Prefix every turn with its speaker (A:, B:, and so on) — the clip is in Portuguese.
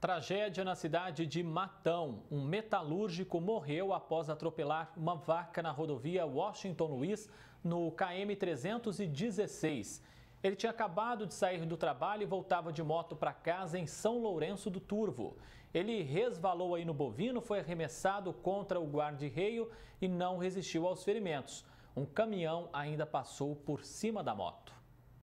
A: Tragédia na cidade de Matão. Um metalúrgico morreu após atropelar uma vaca na rodovia Washington Luiz, no KM 316. Ele tinha acabado de sair do trabalho e voltava de moto para casa em São Lourenço do Turvo. Ele resvalou aí no bovino, foi arremessado contra o guarda-reio e não resistiu aos ferimentos. Um caminhão ainda passou por cima da moto.